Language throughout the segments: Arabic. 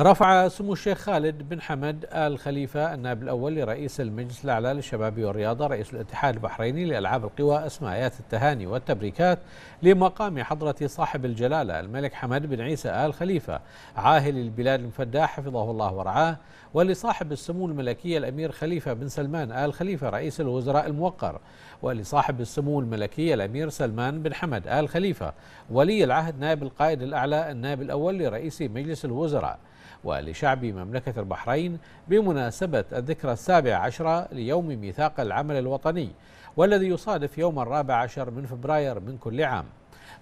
رفع سمو الشيخ خالد بن حمد آل خليفة النائب الأول لرئيس المجلس الأعلى للشباب والرياضة رئيس الاتحاد البحريني لألعاب القوى أسماء آيات التهاني والتبريكات لمقام حضرة صاحب الجلالة الملك حمد بن عيسى آل خليفة عاهل البلاد المفدى حفظه الله ورعاه ولصاحب السمو الملكية الأمير خليفة بن سلمان آل خليفة رئيس الوزراء الموقر ولصاحب السمو الملكية الأمير سلمان بن حمد آل خليفة ولي العهد نائب القائد الأعلى النائب الأول لرئيس مجلس الوزراء ولشعب مملكة البحرين بمناسبة الذكرى السابعة عشرة ليوم ميثاق العمل الوطني والذي يصادف يوم الرابع عشر من فبراير من كل عام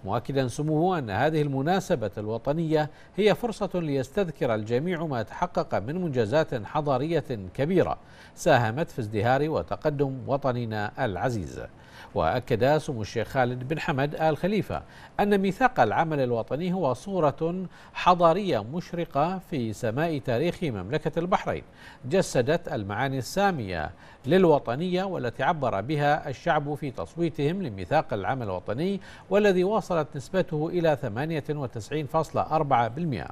مؤكدا سموه أن هذه المناسبة الوطنية هي فرصة ليستذكر الجميع ما تحقق من منجزات حضارية كبيرة ساهمت في ازدهار وتقدم وطننا العزيز وأكد سمو الشيخ خالد بن حمد آل خليفة أن ميثاق العمل الوطني هو صورة حضارية مشرقة في سماء تاريخ مملكة البحرين جسدت المعاني السامية للوطنية والتي عبر بها الشعب في تصويتهم لميثاق العمل الوطني والذي وصلت نسبته إلى 98.4%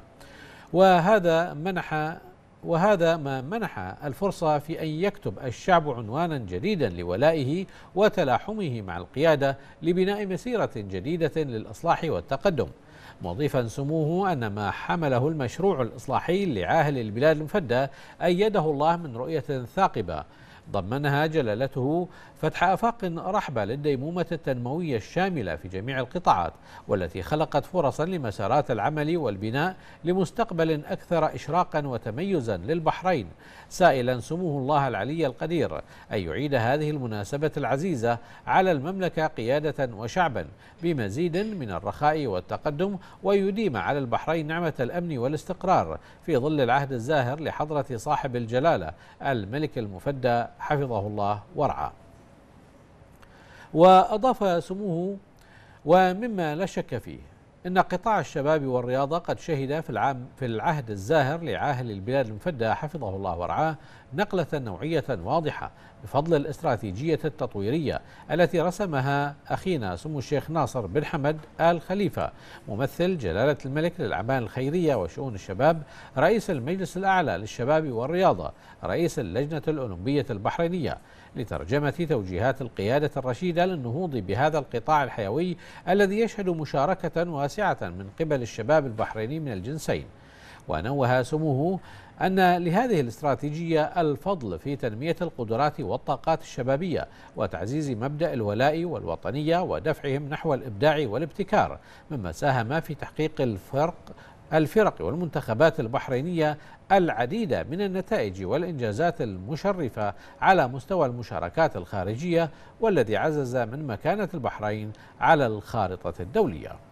وهذا منح وهذا ما منح الفرصة في أن يكتب الشعب عنوانا جديدا لولائه وتلاحمه مع القيادة لبناء مسيرة جديدة للإصلاح والتقدم مضيفا سموه أن ما حمله المشروع الإصلاحي لعاهل البلاد المفدى أيده الله من رؤية ثاقبة ضمنها جلالته فتح آفاق رحبة للديمومة التنموية الشاملة في جميع القطاعات والتي خلقت فرصا لمسارات العمل والبناء لمستقبل أكثر إشراقا وتميزا للبحرين سائلا سموه الله العلي القدير أن يعيد هذه المناسبة العزيزة على المملكة قيادة وشعبا بمزيد من الرخاء والتقدم ويديم على البحرين نعمة الأمن والاستقرار في ظل العهد الزاهر لحضرة صاحب الجلالة الملك المفدى حفظه الله ورعاه وأضاف سموه ومما لا شك فيه إن قطاع الشباب والرياضة قد شهد في العام في العهد الزاهر لعاهل البلاد المفدى حفظه الله ورعاه نقلة نوعية واضحة بفضل الاستراتيجية التطويرية التي رسمها أخينا سمو الشيخ ناصر بن حمد آل خليفة ممثل جلالة الملك للأعمال الخيرية وشؤون الشباب رئيس المجلس الأعلى للشباب والرياضة رئيس اللجنة الأولمبية البحرينية لترجمة توجيهات القيادة الرشيدة للنهوض بهذا القطاع الحيوي الذي يشهد مشاركة واسعة من قبل الشباب البحريني من الجنسين ونوه سموه أن لهذه الاستراتيجية الفضل في تنمية القدرات والطاقات الشبابية وتعزيز مبدأ الولاء والوطنية ودفعهم نحو الإبداع والابتكار مما ساهم في تحقيق الفرق الفرق والمنتخبات البحرينية العديدة من النتائج والإنجازات المشرفة على مستوى المشاركات الخارجية والذي عزز من مكانة البحرين على الخارطة الدولية